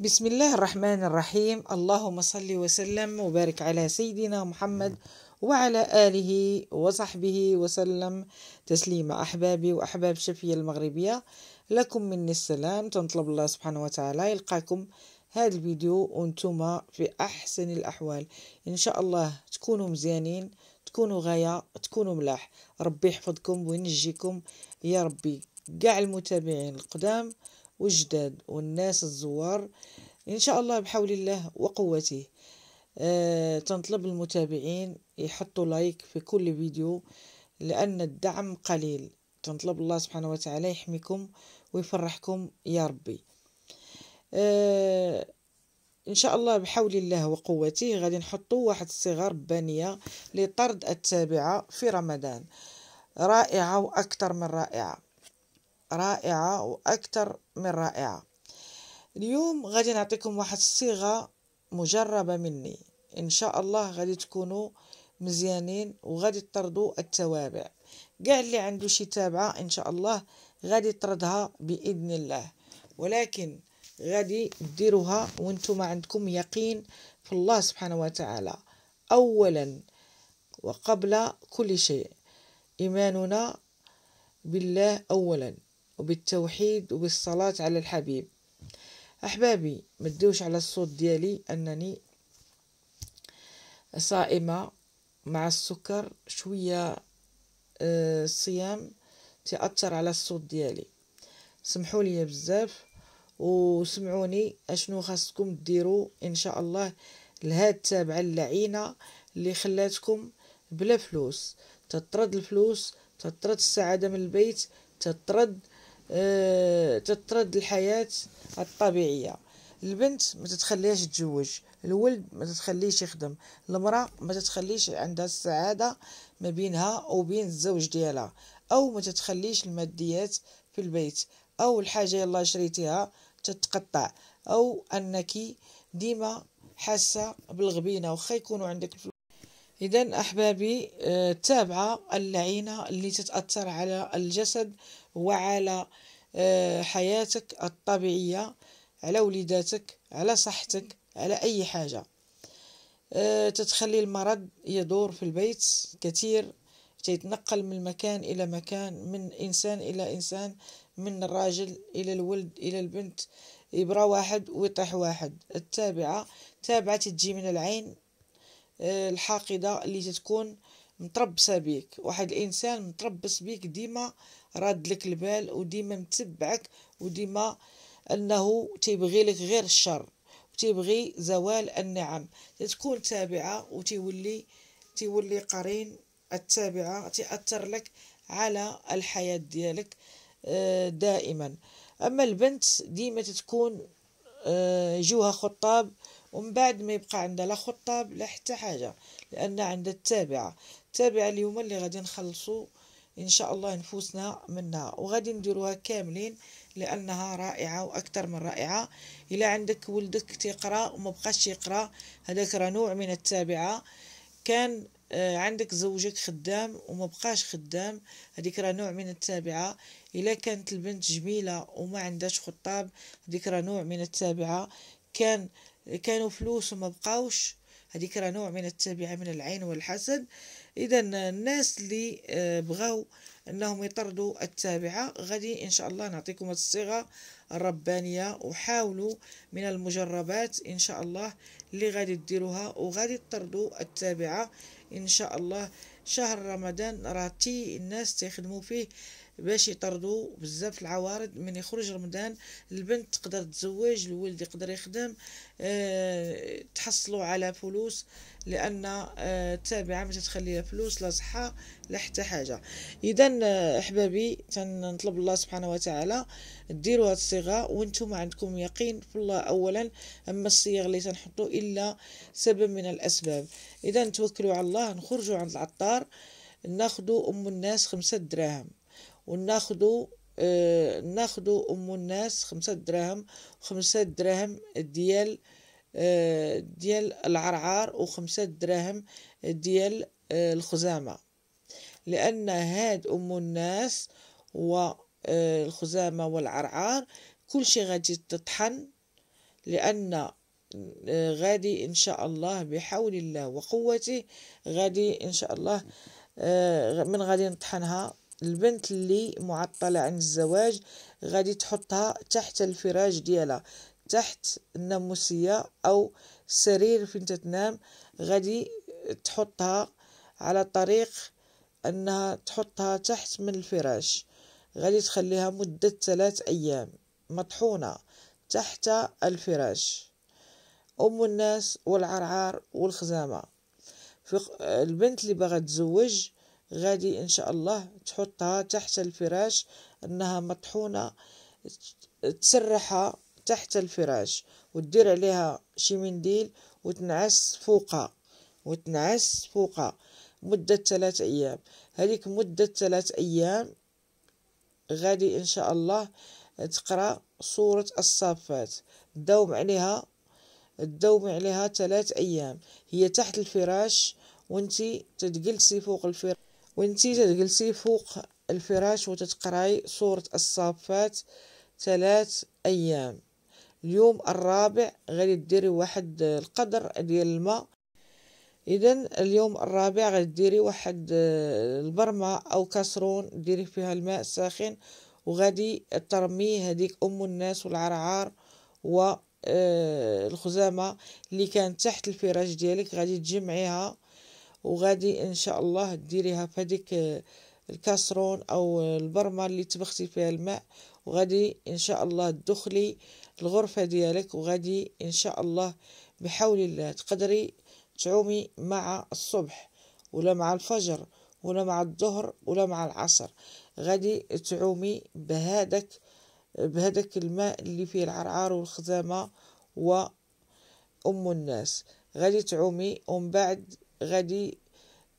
بسم الله الرحمن الرحيم اللهم صل وسلم وبارك على سيدنا محمد وعلى آله وصحبه وسلم تسليم أحبابي وأحباب شفية المغربية لكم من السلام تنطلب الله سبحانه وتعالى يلقاكم هذا الفيديو وانتم في أحسن الأحوال إن شاء الله تكونوا مزيانين تكونوا غاية تكونوا ملاح ربي يحفظكم وينجيكم يا ربي كاع المتابعين القدام والجداد والناس الزوار إن شاء الله بحول الله وقوته أه تنطلب المتابعين يحطوا لايك في كل فيديو لأن الدعم قليل تنطلب الله سبحانه وتعالى يحميكم ويفرحكم يا ربي أه ان شاء الله بحول الله وقوته غادي نحطوا واحد الصغار بانيه لطرد التابعه في رمضان رائعه واكثر من رائعه رائعة وأكثر من رائعة اليوم غادي نعطيكم واحد الصيغة مجربة مني إن شاء الله غادي تكونوا مزيانين وغادي تطردوا التوابع كاع اللي عنده شي تابعة إن شاء الله غادي يطردها بإذن الله ولكن غادي ديروها وانتم عندكم يقين في الله سبحانه وتعالى أولا وقبل كل شيء إيماننا بالله أولا وبالتوحيد وبالصلاة على الحبيب أحبابي مدوش على الصوت ديالي أنني صائمة مع السكر شوية الصيام آه، تأثر على الصوت ديالي سمحوا لي بزاف وسمعوني اشنو خاصكم ديروا ان شاء الله لهاد التابعة اللعينة اللي خلاتكم بلا فلوس تطرد الفلوس تطرد السعادة من البيت تطرد آه، تطرد الحياة الطبيعية البنت ما تتخليهاش تجوج الولد ما تتخليش يخدم المرأة ما تتخليش عندها السعادة ما بينها وبين الزوج ديالها أو ما تتخليش الماديات في البيت أو الحاجة يلا شريتيها تتقطع أو أنك ديما حاسة بالغبينة وخا يكونوا عندك الفلوس إذا أحبابي آه، تابعة اللعينة اللي تتأثر على الجسد وعلى آه، حياتك الطبيعية على وليداتك على صحتك على أي حاجة آه، تتخلي المرض يدور في البيت كثير تيتنقل من مكان إلى مكان من إنسان إلى إنسان من الراجل إلى الولد إلى البنت إبرة واحد ويطيح واحد التابعة تابعة تجي من العين آه، الحاقده اللي تتكون متربصه بيك واحد الانسان متربص بيك ديما راد لك البال وديما متبعك وديما انه تيبغي لك غير الشر تيبغي زوال النعم تتكون تابعه وتولي تولي قرين التابعه تاثر لك على الحياه ديالك آه، دائما اما البنت ديما تتكون آه، جوها خطاب ومن بعد ما يبقى عندها لا خطة لا حتى حاجة لأن عندها التابعة التابعة اليوم اللي غادي نخلصو إن شاء الله نفوسنا منها وغادي نديروها كاملين لأنها رائعة وأكثر من رائعة إلا عندك ولدك تيقرأ وما بقاش يقرأ هذاك راه نوع من التابعة كان آه، عندك زوجك خدام وما بقاش خدام هذيك راه نوع من التابعه الا كانت البنت جميله وما عندهاش خطاب هذيك راه نوع من التابعه كان كانوا فلوس وما بقاوش هذيك راه نوع من التبعة من العين والحسد إذا الناس اللي آه، بغاو أنهم يطردوا التابعة غادي إن شاء الله نعطيكم الصيغة الربانية وحاولوا من المجربات إن شاء الله اللي غادي ديروها وغادي تطردوا التابعة إن شاء الله شهر رمضان راه الناس تخدموا فيه باش يطردوا بزاف العوارض من يخرج رمضان البنت تقدر تزوج الولد يقدر يخدم أه تحصلوا على فلوس لان آه، التابعه أه ما تتخليها فلوس لا صحه لا حتى حاجه اذا آه، احبابي تنطلب الله سبحانه وتعالى ديروا هاد الصيغه وانتم عندكم يقين في الله اولا اما الصيغ اللي تنحطوا الا سبب من الاسباب اذا توكلوا على الله نخرجوا عند العطار ناخذ ام الناس خمسة دراهم وناخدو آه ناخدو ام الناس خمسة دراهم خمسة دراهم ديال آه، ديال العرعار وخمسة دراهم ديال آه، الخزامة لأن هاد أم الناس والخزامة آه، والعرعار كل شيء غادي تطحن لأن غادي إن شاء الله بحول الله وقوته غادي إن شاء الله من غادي نطحنها البنت اللي معطلة عن الزواج غادي تحطها تحت الفراش ديالها تحت الناموسية أو سرير فين تتنام غادي تحطها على طريق أنها تحطها تحت من الفراش غادي تخليها مدة ثلاث أيام مطحونة تحت الفراش أم الناس والعرعار والخزامة البنت اللي بغت تزوج غادي إن شاء الله تحطها تحت الفراش أنها مطحونة تسرحها تحت الفراش وتدير عليها شي منديل وتنعس فوقها وتنعس فوقها مدة ثلاث أيام هذيك مدة ثلاث أيام غادي إن شاء الله تقرأ سورة الصافات داوم عليها تداوم عليها ثلاث أيام هي تحت الفراش وانتي تتجلسي فوق الفراش وانتي تجلسي فوق الفراش وتتقراي سورة الصافات ثلاث أيام اليوم الرابع غادي ديري واحد القدر ديال الماء اذا اليوم الرابع غادي ديري واحد البرمه او كاسرون ديري فيها الماء الساخن وغادي ترمي هذيك ام الناس والعرعار و آه، الخزامه اللي كانت تحت الفراش ديالك غادي تجمعيها وغادي ان شاء الله ديريها في هذيك آه، الكاسرون او البرمه اللي تبختي فيها الماء وغادي ان شاء الله تدخلي الغرفه ديالك وغادي ان شاء الله بحول الله تقدري تعومي مع الصبح ولا مع الفجر ولا مع الظهر ولا مع العصر غادي تعومي بهذاك بهذاك الماء اللي فيه العرعار والخزامه وام الناس غادي تعومي ومن بعد غادي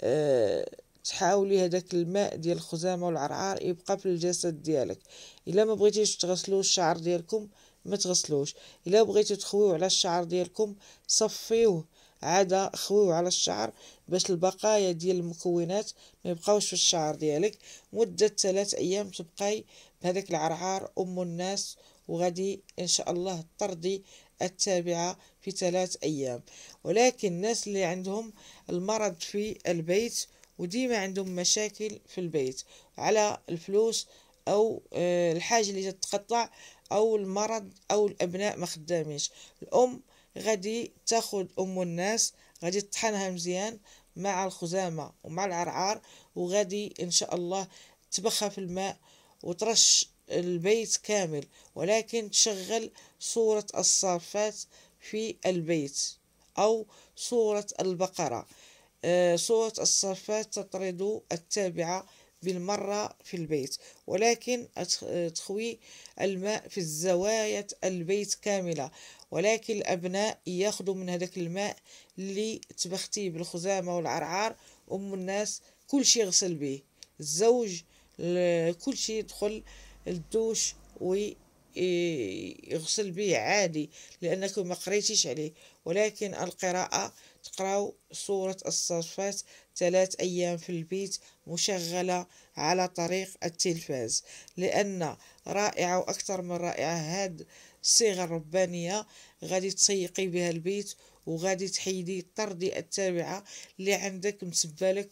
أه تحاولي هذاك الماء ديال الخزامه والعرعار يبقى في الجسد ديالك الا ما بغيتيش تغسلوا الشعر ديالكم ما تغسلوش الا بغيتي تخويو على الشعر ديالكم صفيوه عاد خويو على الشعر باش البقايا ديال المكونات ما يبقاوش في الشعر ديالك مده ثلاث ايام تبقاي بهذاك العرعار ام الناس وغادي ان شاء الله تطردي التابعة في ثلاث أيام ولكن الناس اللي عندهم المرض في البيت وديما عندهم مشاكل في البيت على الفلوس أو آه، الحاجة اللي تتقطع أو المرض أو الأبناء ما خدامينش الأم غادي تاخد أم الناس غادي تطحنها مزيان مع الخزامة ومع العرعار وغادي إن شاء الله تبخها في الماء وترش البيت كامل ولكن تشغل سورة الصافات في البيت أو سورة البقرة سورة آه، الصافات تطرد التابعة بالمرة في البيت ولكن تخوي الماء في الزوايا البيت كاملة ولكن الأبناء ياخذوا من هذاك الماء اللي تبختيه بالخزامة والعرعار أم الناس كل شيء يغسل به الزوج كل شيء يدخل الدوش وي يغسل به عادي لأنكم ما قريتيش عليه ولكن القراءة تقراو سورة الصفات ثلاث أيام في البيت مشغلة على طريق التلفاز لأن رائعة وأكثر من رائعة هاد الصيغة الربانية غادي تسيقي بها البيت وغادي تحيدي الطردي التابعة اللي عندك مسبالك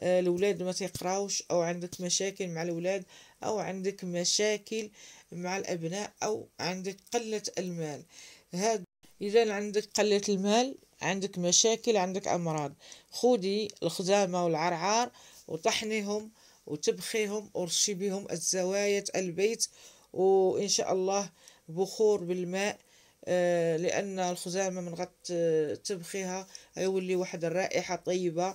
آه، الولاد ما تيقراوش أو عندك مشاكل مع الولاد أو عندك مشاكل مع الأبناء أو عندك قلة المال هذا إذا عندك قلة المال عندك مشاكل عندك أمراض خودي الخزامة والعرعار وطحنيهم وتبخيهم ورشي بهم الزوايا البيت وإن شاء الله بخور بالماء آه، لأن الخزامة من غت آه، تبخيها يولي واحد الرائحة طيبة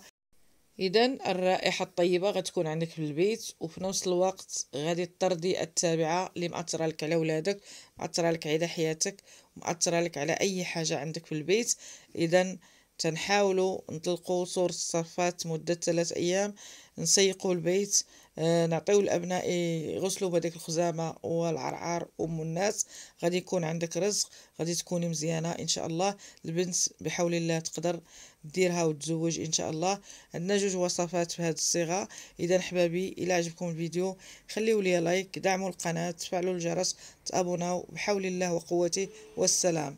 اذا الرائحه الطيبه غتكون عندك في البيت وفي نفس الوقت غادي ترضي التابعه اللي مأثره لك على ولادك مأثره لك على حياتك مأثره لك على اي حاجه عندك في البيت اذا تنحاولوا نطلقوا صور الصفات مدة ثلاث أيام نسيقوا البيت آه، نعطيو الابناء يغسلوا بهذيك الخزامه والعرعار ام الناس غادي يكون عندك رزق غادي تكوني مزيانه ان شاء الله البنت بحول الله تقدر ديرها وتزوج ان شاء الله عندنا جوج وصفات في هذه الصيغه اذا حبابي الى عجبكم الفيديو خليوا لي لايك دعموا القناه تفعلوا الجرس تابوناو بحول الله وقوته والسلام